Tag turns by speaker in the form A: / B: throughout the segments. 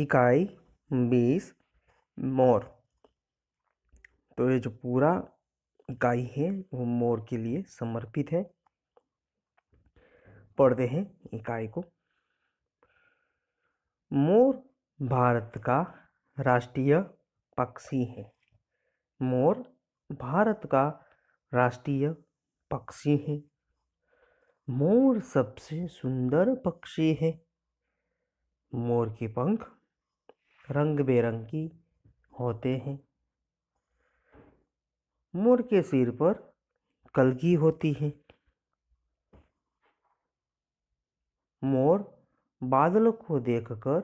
A: इकाई बीस मोर तो ये जो पूरा इकाई है वो मोर के लिए समर्पित है पढ़ते हैं इकाई को मोर भारत का राष्ट्रीय पक्षी है मोर भारत का राष्ट्रीय पक्षी है मोर सबसे सुंदर पक्षी है मोर के पंख रंग की होते हैं मोर के सिर पर कलगी होती है मोर बादलों को देखकर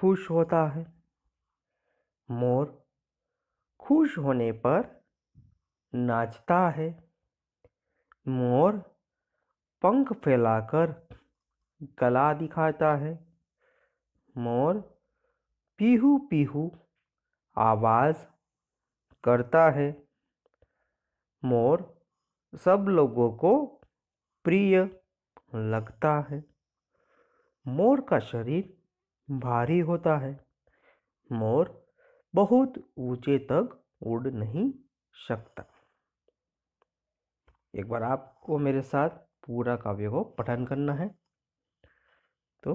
A: खुश होता है मोर खुश होने पर नाचता है मोर पंख फैलाकर गला दिखाता है मोर पीहू पीहू आवाज़ करता है मोर सब लोगों को प्रिय लगता है मोर का शरीर भारी होता है मोर बहुत ऊंचे तक उड़ नहीं सकता एक बार आपको मेरे साथ पूरा काव्य को पठन करना है तो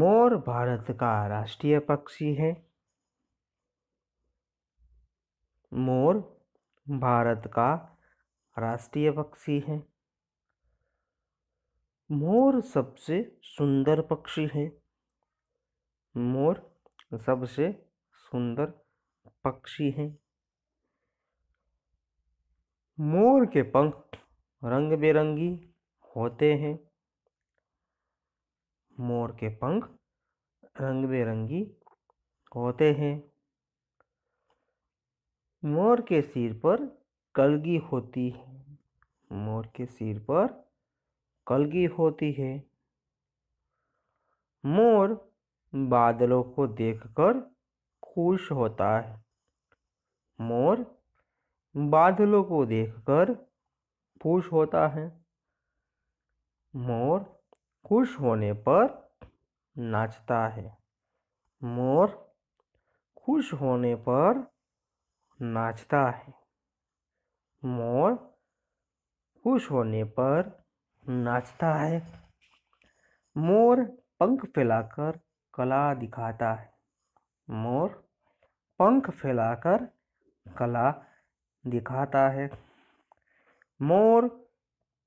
A: मोर भारत का राष्ट्रीय पक्षी है मोर भारत का राष्ट्रीय पक्षी है मोर सबसे सुंदर पक्षी है मोर सबसे सुंदर पक्षी है मोर के पंख रंग बिरंगी होते हैं मोर के पंख रंग बिरंगी होते हैं मोर के सिर पर कलगी होती है मोर के सिर पर कलगी होती है मोर बादलों को देखकर खुश होता है मोर बादलों को देखकर खुश होता है मोर खुश होने पर नाचता है मोर खुश होने पर नाचता है मोर खुश होने पर नाचता है मोर पंख फैलाकर कला दिखाता है मोर पंख फैलाकर कला दिखाता है मोर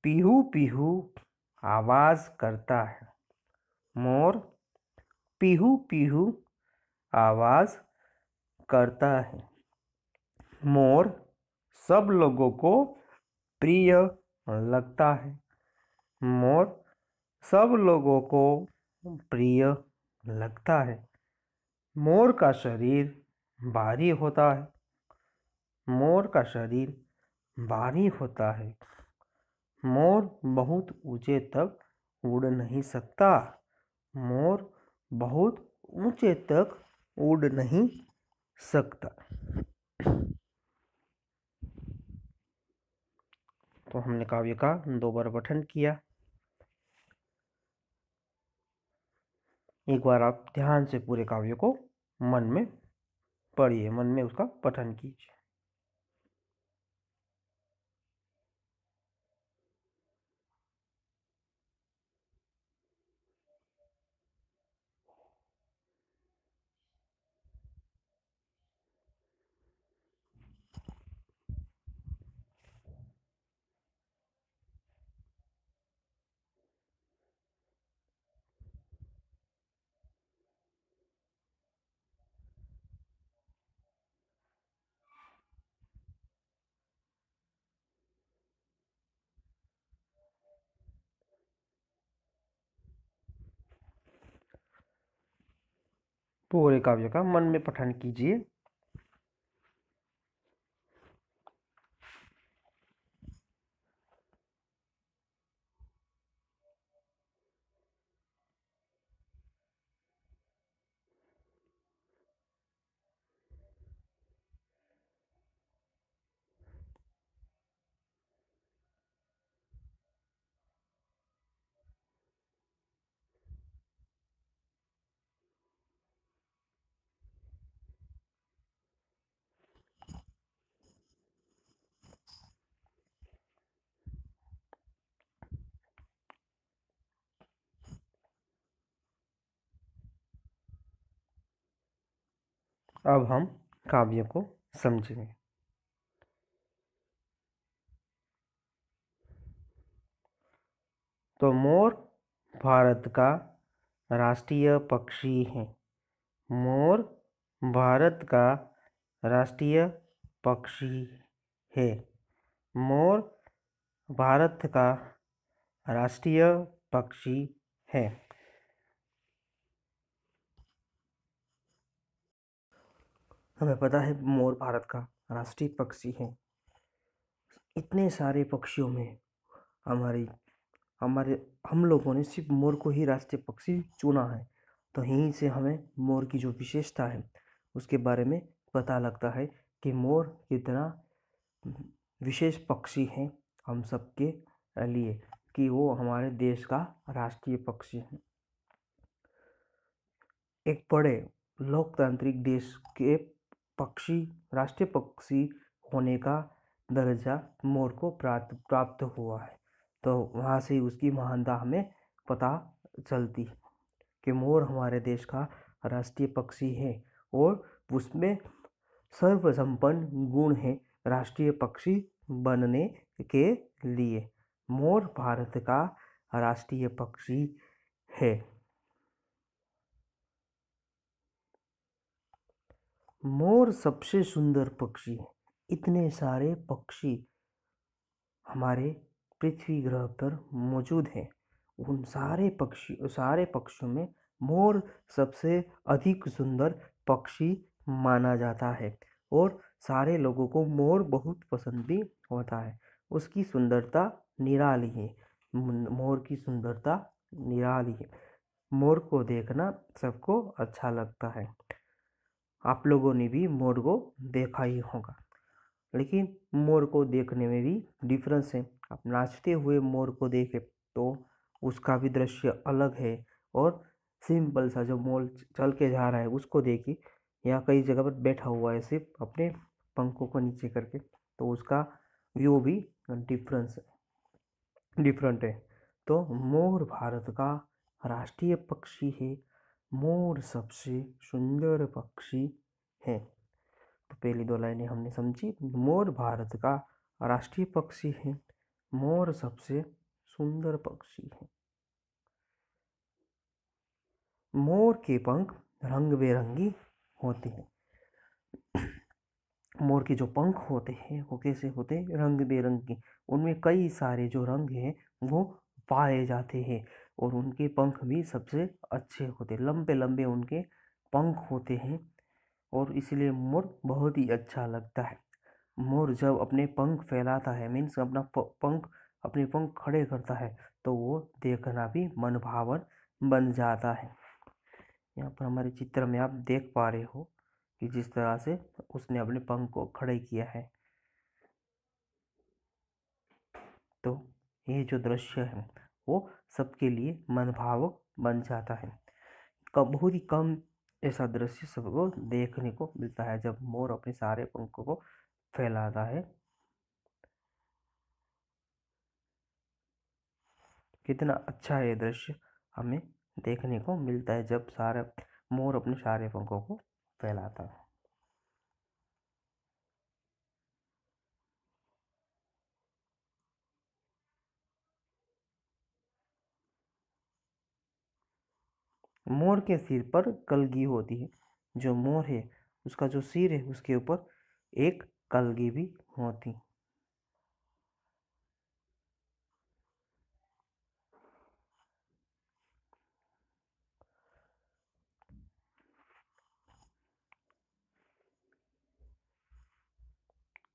A: पीहू पीहू आवाज़ करता है मोर पीहू पीहू आवाज़ करता है मोर सब लोगों को प्रिय लगता है मोर सब लोगों को प्रिय लगता है मोर का शरीर भारी होता है मोर का शरीर भारी होता है मोर बहुत ऊंचे तक उड़ नहीं सकता मोर बहुत ऊंचे तक उड़ नहीं सकता तो हमने काव्य का दो बार पठन किया एक बार आप ध्यान से पूरे काव्य को मन में पढ़िए मन में उसका पठन कीजिए पूरे काव्य का मन में पठन कीजिए अब हम काव्य को समझेंगे तो मोर भारत का राष्ट्रीय पक्षी है मोर भारत का राष्ट्रीय पक्षी है मोर भारत का राष्ट्रीय पक्षी है हमें पता है मोर भारत का राष्ट्रीय पक्षी है इतने सारे पक्षियों में हमारी हमारे हम लोगों ने सिर्फ मोर को ही राष्ट्रीय पक्षी चुना है तो यहीं से हमें मोर की जो विशेषता है उसके बारे में पता लगता है कि मोर कितना विशेष पक्षी है हम सबके लिए कि वो हमारे देश का राष्ट्रीय पक्षी है एक बड़े लोकतांत्रिक देश के पक्षी राष्ट्रीय पक्षी होने का दर्जा मोर को प्राप्त प्राप्त हुआ है तो वहाँ से उसकी महानता हमें पता चलती है कि मोर हमारे देश का राष्ट्रीय पक्षी है और उसमें सर्वसंपन्न गुण है राष्ट्रीय पक्षी बनने के लिए मोर भारत का राष्ट्रीय पक्षी है मोर सबसे सुंदर पक्षी है इतने सारे पक्षी हमारे पृथ्वी ग्रह पर मौजूद हैं उन सारे पक्षी सारे पक्षियों में मोर सबसे अधिक सुंदर पक्षी माना जाता है और सारे लोगों को मोर बहुत पसंद भी होता है उसकी सुंदरता निराली है मोर की सुंदरता निराली है मोर को देखना सबको अच्छा लगता है आप लोगों ने भी मोर को देखा ही होगा लेकिन मोर को देखने में भी डिफरेंस है आप नाचते हुए मोर को देखें तो उसका भी दृश्य अलग है और सिंपल सा जो मोर चल के जा रहा है उसको देखिए या कई जगह पर बैठा हुआ है सिर्फ अपने पंखों को नीचे करके तो उसका व्यू भी डिफरेंस डिफरेंट है तो मोर भारत का राष्ट्रीय पक्षी है मोर सबसे सुंदर पक्षी है तो पहली दो लाइनें हमने समझी तो मोर भारत का राष्ट्रीय पक्षी है मोर सबसे सुंदर पक्षी है मोर के पंख रंग बेरंगी होते हैं मोर के जो पंख होते हैं वो कैसे होते हैं रंग बेरंगी उनमें कई सारे जो रंग हैं वो पाए जाते हैं और उनके पंख भी सबसे अच्छे होते लंबे लंबे उनके पंख होते हैं और इसलिए मोर बहुत ही अच्छा लगता है मोर जब अपने पंख फैलाता है मीन्स अपना पंख अपने पंख खड़े करता है तो वो देखना भी मनभावन बन जाता है यहाँ पर हमारे चित्र में आप देख पा रहे हो कि जिस तरह से उसने अपने पंख को खड़े किया है तो ये जो दृश्य है वो सबके लिए मनभावक बन जाता है कम बहुत ही कम ऐसा दृश्य सबको देखने को मिलता है जब मोर अपने सारे पंखों को फैलाता है कितना अच्छा ये दृश्य हमें देखने को मिलता है जब सारा मोर अपने सारे पंखों को फैलाता है मोर के सिर पर कलगी होती है जो मोर है उसका जो सिर है उसके ऊपर एक कलगी भी होती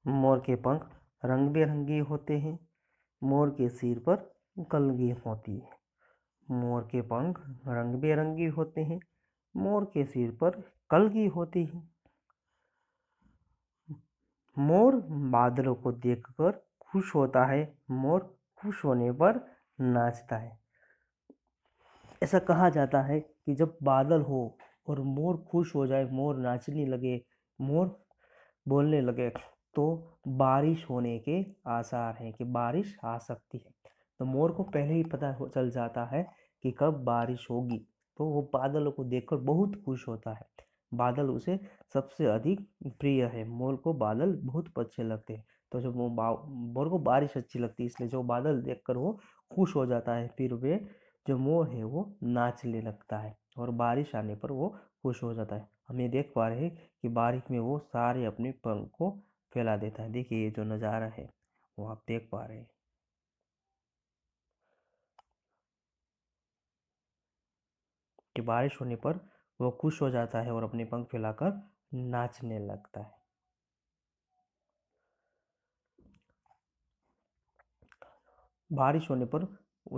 A: मोर के पंख रंग बिरंगे होते हैं मोर के सिर पर कलगी होती है मोर के पंख रंग बेरंगी होते हैं मोर के सिर पर कलगी होती है मोर बादलों को देखकर खुश होता है मोर खुश होने पर नाचता है ऐसा कहा जाता है कि जब बादल हो और मोर खुश हो जाए मोर नाचने लगे मोर बोलने लगे तो बारिश होने के आसार हैं कि बारिश आ सकती है तो मोर को पहले ही पता चल जाता है कि कब बारिश होगी तो वो बादलों को देखकर बहुत खुश होता है बादल उसे सबसे अधिक प्रिय है मोर को बादल बहुत अच्छे लगते हैं तो जब वो मोर को बारिश अच्छी लगती है इसलिए जो बादल देखकर वो खुश हो जाता है फिर वे जो मोर है वो नाचने लगता है और बारिश आने पर वो खुश हो जाता है हम ये देख पा रहे हैं कि बारिश में वो सारे अपने पंख को फैला देता है देखिए ये जो नज़ारा है वो आप देख पा रहे हैं कि बारिश होने पर वह खुश हो जाता है और अपने पंख फैलाकर नाचने लगता है बारिश होने पर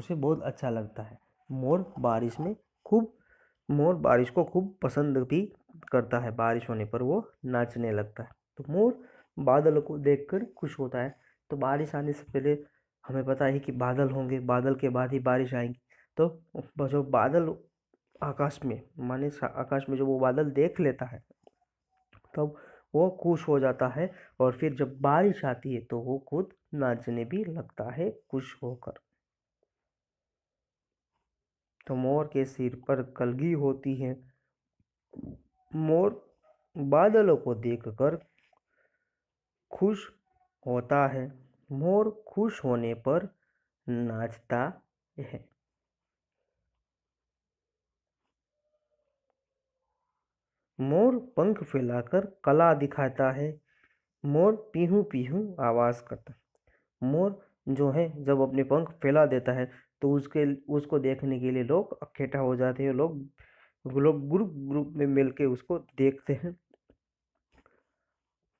A: उसे बहुत अच्छा लगता है मोर बारिश में खूब मोर बारिश को खूब पसंद भी करता है बारिश होने पर वो नाचने लगता है तो मोर बादल को देखकर खुश होता है तो बारिश आने से पहले हमें पता है कि बादल होंगे बादल के बाद ही बारिश आएगी तो जो बादल आकाश में माने आकाश में जब वो बादल देख लेता है तब वो खुश हो जाता है और फिर जब बारिश आती है तो वो खुद नाचने भी लगता है खुश होकर तो मोर के सिर पर कलगी होती है मोर बादलों को देखकर खुश होता है मोर खुश होने पर नाचता है मोर पंख फैलाकर कला दिखाता है मोर पीहू पीहू आवाज़ करता मोर जो है जब अपने पंख फैला देता है तो उसके उसको देखने के लिए लोग इकट्ठा हो जाते हैं लोग लोग ग्रुप ग्रुप में मिलके उसको देखते हैं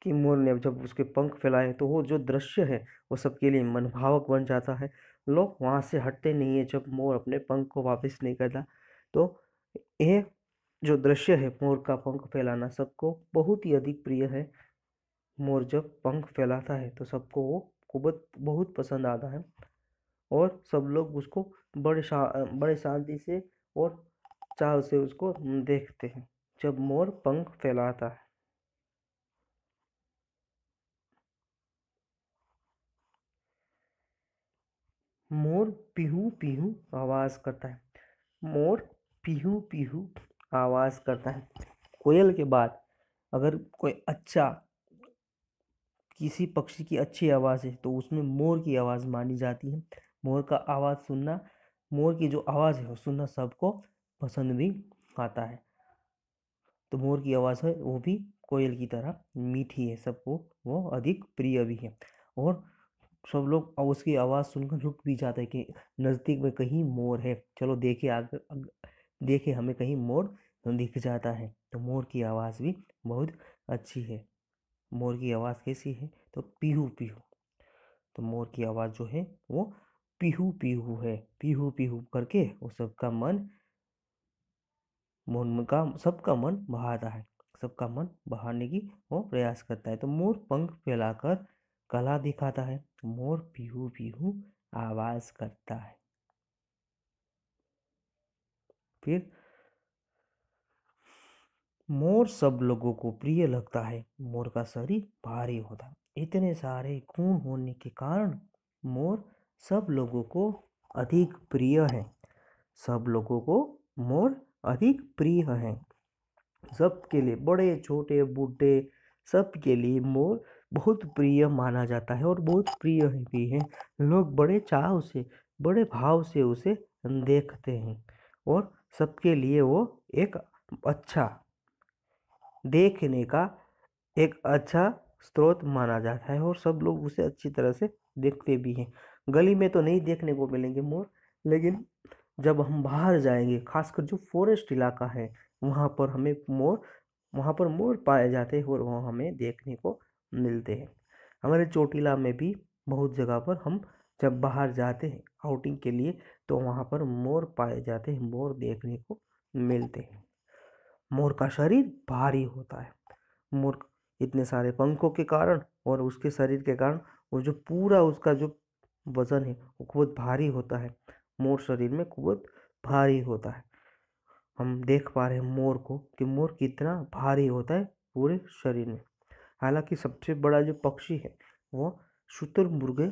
A: कि मोर ने जब उसके पंख फैलाए तो वो जो दृश्य है वो सबके लिए मनभावक बन जाता है लोग वहाँ से हटते नहीं है जब मोर अपने पंख को वापस नहीं करता तो ये जो दृश्य है मोर का पंख फैलाना सबको बहुत ही अधिक प्रिय है मोर जब पंख फैलाता है तो सबको वो खूबत बहुत पसंद आता है और सब लोग उसको बड़े शा बड़े शांति से और चाव से उसको देखते हैं जब मोर पंख फैलाता है मोर पीहू पीहू आवाज़ करता है मोर पीहू पीहू आवाज़ करता है कोयल के बाद अगर कोई अच्छा किसी पक्षी की अच्छी आवाज़ है तो उसमें मोर की आवाज़ मानी जाती है मोर का आवाज़ सुनना मोर की जो आवाज़ है वो सुनना सबको पसंद भी आता है तो मोर की आवाज़ है वो भी कोयल की तरह मीठी है सबको वो अधिक प्रिय भी है और सब लोग उसकी आवाज़ सुनकर रुक भी जाते हैं कि नज़दीक में कहीं मोर है चलो देखे आगे, आगे देखे हमें कहीं मोर दिख जाता है तो मोर की आवाज़ भी बहुत अच्छी है मोर की आवाज़ कैसी है तो पीहू पीहू तो मोर की आवाज़ जो है वो पीहू पीहू है पीहू पीहू करके वो सबका मन मन का सबका मन बहाता है सबका मन बहाने की वो प्रयास करता है तो मोर पंख फैलाकर कला दिखाता है मोर पीहू पीहू आवाज़ करता है फिर मोर सब लोगों को प्रिय लगता है मोर का शरीर भारी होता है इतने सारे गुण होने के कारण मोर सब लोगों को अधिक प्रिय है सब लोगों को मोर अधिक प्रिय है सबके लिए बड़े छोटे बूढ़े सबके लिए मोर बहुत प्रिय माना जाता है और बहुत प्रिय भी है लोग बड़े चाव से बड़े भाव से उसे देखते हैं और सबके लिए वो एक अच्छा देखने का एक अच्छा स्रोत माना जाता है और सब लोग उसे अच्छी तरह से देखते भी हैं गली में तो नहीं देखने को मिलेंगे मोर लेकिन जब हम बाहर जाएंगे खासकर जो फॉरेस्ट इलाका है वहाँ पर हमें मोर वहाँ पर मोर पाए जाते हैं और वहाँ हमें देखने को मिलते हैं हमारे चोटीला में भी बहुत जगह पर हम जब बाहर जाते हैं आउटिंग के लिए तो वहाँ पर मोर पाए जाते हैं मोर देखने को मिलते हैं मोर का शरीर भारी होता है मोर इतने सारे पंखों के कारण और उसके शरीर के कारण वो जो पूरा उसका जो वज़न है वो बहुत भारी होता है मोर शरीर में बहुत भारी होता है हम देख पा रहे हैं मोर को कि मोर कितना भारी होता है पूरे शरीर में हालांकि सबसे बड़ा जो पक्षी है वो शुतुरमुर्ग मुर्गे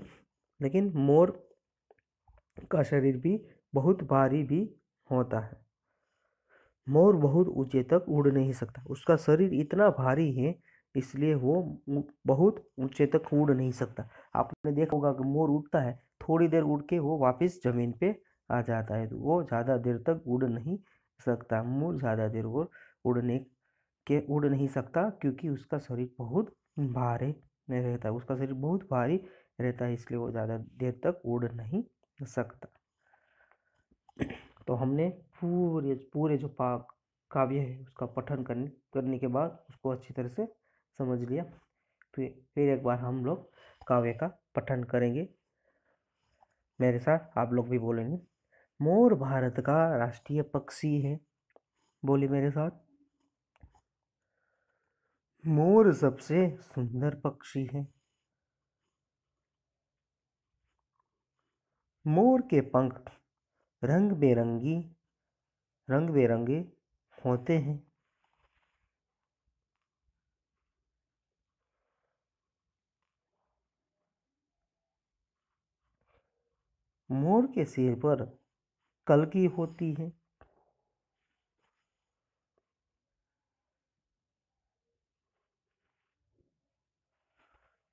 A: लेकिन मोर का शरीर भी बहुत भारी भी होता है मोर बहुत ऊंचे तक उड़ नहीं सकता उसका शरीर इतना भारी है इसलिए वो बहुत ऊंचे तक उड़ नहीं सकता आपने देखा होगा कि मोर उड़ता है थोड़ी देर उड़ के वो वापस ज़मीन पे आ जाता है तो वो ज़्यादा देर तक उड़ नहीं सकता मोर ज़्यादा देर वो उड़ने के उड़ नहीं सकता क्योंकि उसका शरीर बहुत भारी रहता है उसका शरीर बहुत भारी रहता है इसलिए वो ज़्यादा देर तक उड़ नहीं सकता तो हमने पूरे पूरे जो पा काव्य है उसका पठन करने करने के बाद उसको अच्छी तरह से समझ लिया फिर फिर एक बार हम लोग काव्य का पठन करेंगे मेरे साथ आप लोग भी बोलेंगे मोर भारत का राष्ट्रीय पक्षी है बोले मेरे साथ मोर सबसे सुंदर पक्षी है मोर के पंख रंग बेरंगी रंग बेरंगे होते हैं मोर के सिर पर कलगी होती है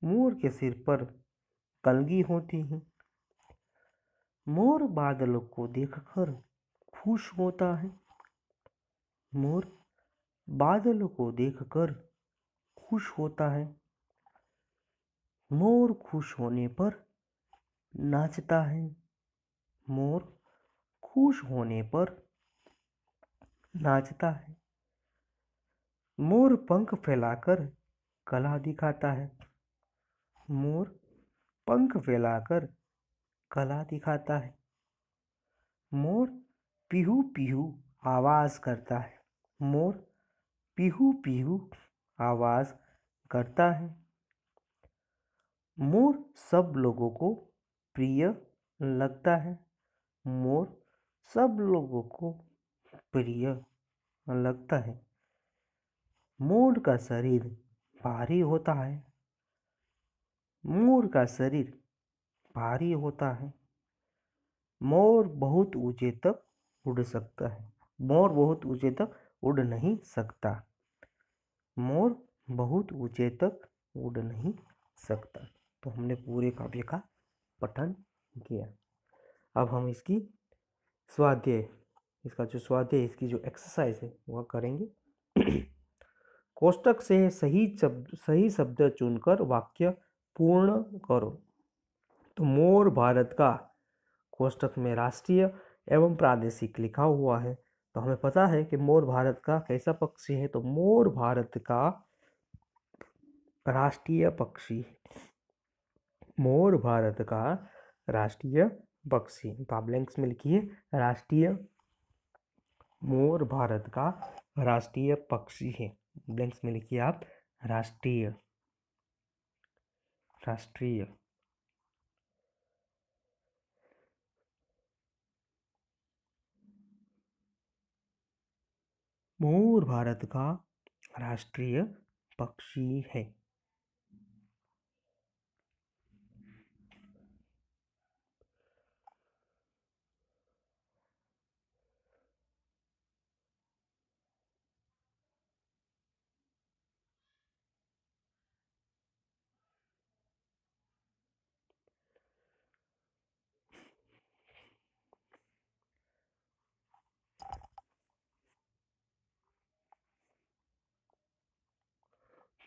A: मोर के सिर पर कलगी होती है मोर बादलों को देखकर खुश होता है मोर बादलों को देखकर खुश होता है मोर खुश होने पर नाचता है मोर खुश होने पर नाचता है मोर पंख फैलाकर कला दिखाता है मोर पंख फैलाकर कला दिखाता है मोर पीहू पीहू आवाज़ करता है मोर पीहू पीहू आवाज़ करता है मोर सब लोगों को प्रिय लगता है मोर सब लोगों को प्रिय लगता है मोर का शरीर भारी होता है मोर का शरीर भारी होता है मोर बहुत ऊंचे तक उड़ सकता है मोर बहुत ऊंचे तक उड़ नहीं सकता मोर बहुत ऊंचे तक उड़ नहीं सकता तो हमने पूरे काव्य का पठन किया अब हम इसकी स्वाध्याय इसका जो स्वाध्याय इसकी जो एक्सरसाइज है वह करेंगे कोष्टक से सही शब्द सही शब्द चुनकर वाक्य पूर्ण करो तो मोर भारत का कोष्टक में राष्ट्रीय एवं प्रादेशिक लिखा हुआ है तो हमें पता है कि मोर भारत का कैसा पक्षी है तो मोर भारत का राष्ट्रीय पक्षी मोर भारत का राष्ट्रीय पक्षी तो आप में लिखिए राष्ट्रीय मोर भारत का राष्ट्रीय पक्षी है ब्लैंक्स में लिखिए आप राष्ट्रीय राष्ट्रीय मोर भारत का राष्ट्रीय पक्षी है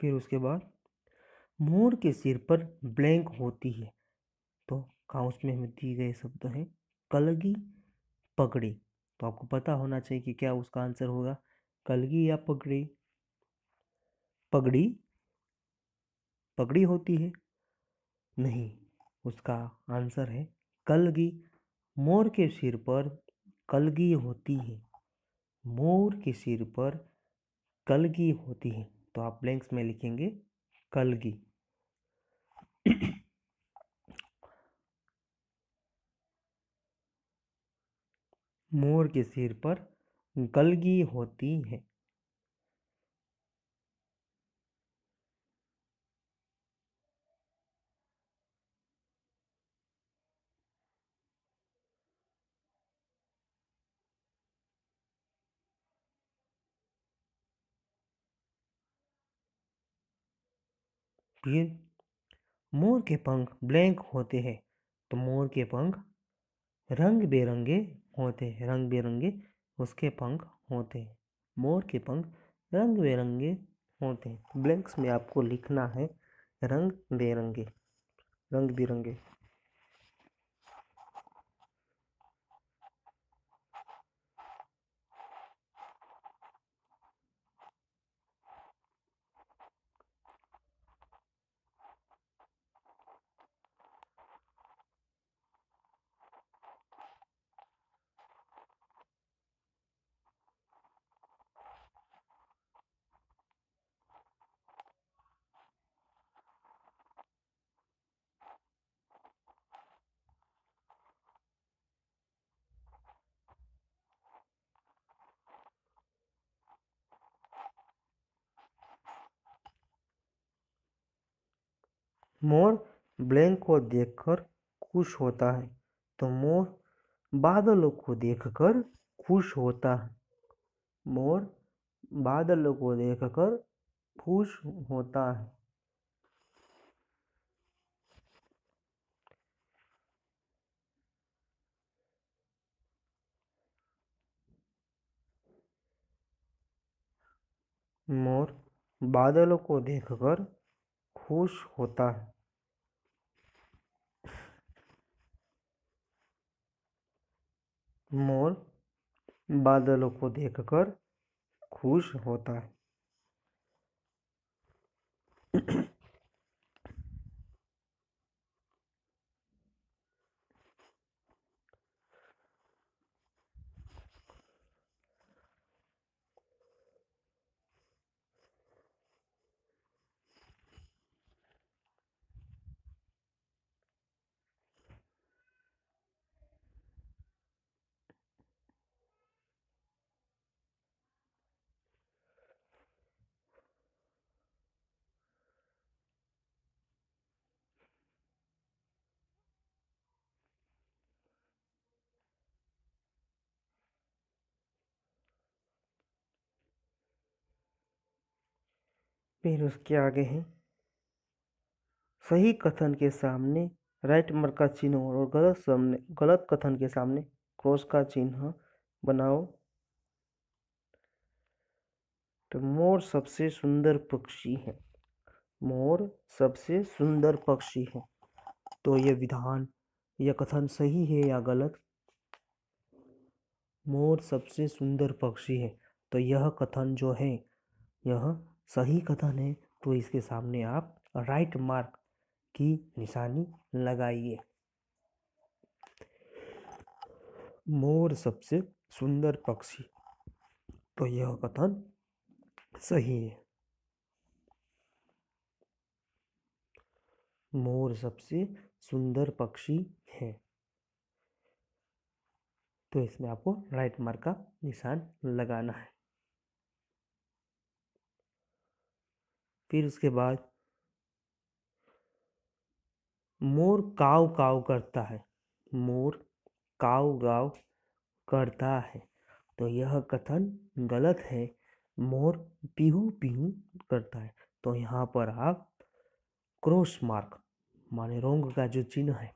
A: फिर उसके बाद मोर के सिर पर ब्लैंक होती है तो काउंस में हमें दिए गए शब्द हैं कलगी पगड़ी तो आपको पता होना चाहिए कि क्या उसका आंसर होगा कलगी या पगड़ी पगड़ी पगड़ी होती है नहीं उसका आंसर है कलगी मोर के सिर पर कलगी होती है मोर के सिर पर कलगी होती है तो आप ब्लैंक्स में लिखेंगे कलगी मोर के सिर पर गलगी होती है क्लियर मोर के पंख ब्लैंक होते हैं तो मोर के पंख रंग बेरंगे होते हैं रंग बिरंगे उसके पंख होते हैं मोर के पंख रंग बिरंगे होते हैं ब्लैंक्स में आपको लिखना है रंग बेरंगे रंग बिरंगे मोर ब्लैंक को देखकर खुश होता है तो मोर बादलों को देखकर खुश होता है मोर बादलों को देखकर खुश होता है मोर बादलों को देखकर खुश होता है मोर बादलों को देखकर खुश होता है फिर उसके आगे हैं सही कथन के सामने राइट मार्क का चिन्ह और गलत सामने गलत कथन के सामने क्रॉस का चिन्ह बनाओ तो मोर सबसे सुंदर पक्षी है मोर सबसे सुंदर पक्षी है तो यह विधान यह कथन सही है या गलत मोर सबसे सुंदर पक्षी है तो यह कथन जो है यह सही कथन है तो इसके सामने आप राइट मार्क की निशानी लगाइए मोर सबसे सुंदर पक्षी तो यह कथन सही है मोर सबसे सुंदर पक्षी है तो इसमें आपको राइट मार्क का निशान लगाना है फिर उसके बाद मोर काव काव करता है मोर काव गाव करता है तो यह कथन गलत है मोर पीहू पीहू करता है तो यहाँ पर आप क्रॉस मार्क माने रोंग का जो चिन्ह है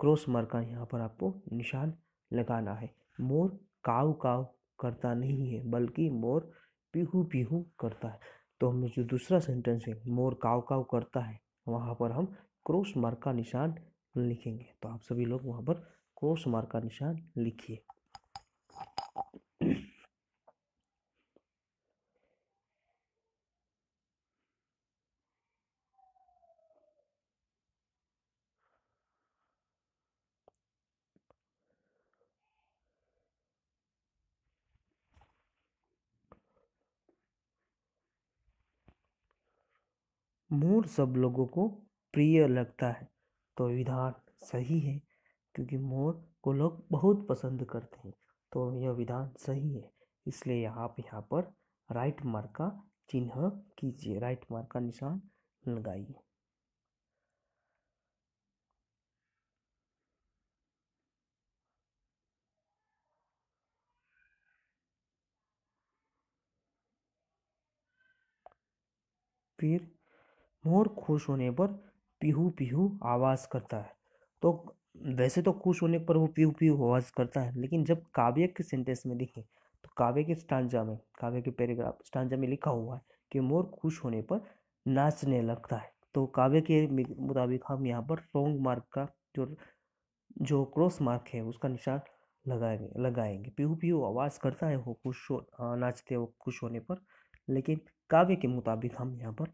A: क्रॉस मार्क का यहाँ पर आपको निशान लगाना है मोर काव काव करता नहीं है बल्कि मोर पीहू पीहू करता है तो हमने जो दूसरा सेंटेंस है मोर काव काव करता है वहाँ पर हम क्रॉस मार्क का निशान लिखेंगे तो आप सभी लोग वहाँ पर क्रॉस मार्क का निशान लिखिए मोर सब लोगों को प्रिय लगता है तो विधान सही है क्योंकि मोर को लोग बहुत पसंद करते हैं तो यह विधान सही है इसलिए आप यहाँ पर राइट मार्क का चिन्ह कीजिए राइट मार्क का निशान लगाइए फिर मोर खुश होने पर पीहू पीहू आवाज़ करता है तो वैसे तो खुश होने पर वो पीहू पीहू आवाज़ करता है लेकिन जब काव्य के सेंटेंस में देखें तो काव्य के स्टांजा में काव्य के पैराग्राफ स्टांजा में लिखा हुआ है कि मोर खुश होने पर नाचने लगता है तो काव्य के मुताबिक हम यहाँ पर रॉन्ग मार्क का जो जो क्रॉस मार्क है उसका निशान लगाएंगे लगाएंगे पीहू पीहू आवाज़ करता है वो खुश हो हाँ, नाचते वो खुश होने पर लेकिन काव्य के मुताबिक हम यहाँ पर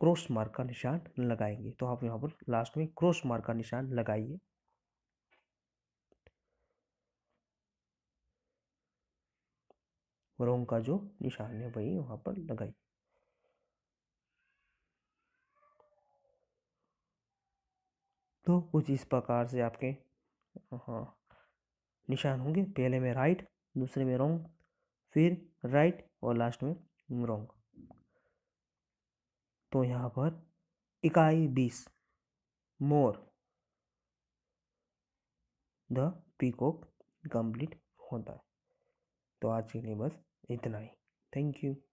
A: क्रॉस मार्क का निशान लगाएंगे तो आप यहाँ पर लास्ट में क्रॉस मार्क का निशान लगाइए रोंग का जो निशान है वही वहां पर लगाइए तो कुछ इस प्रकार से आपके हाँ निशान होंगे पहले में राइट दूसरे में रोंग फिर राइट और लास्ट में रोंग तो यहाँ पर इकाई बीस मोर द पीकॉक कंप्लीट होता है तो आज के लिए बस इतना ही थैंक यू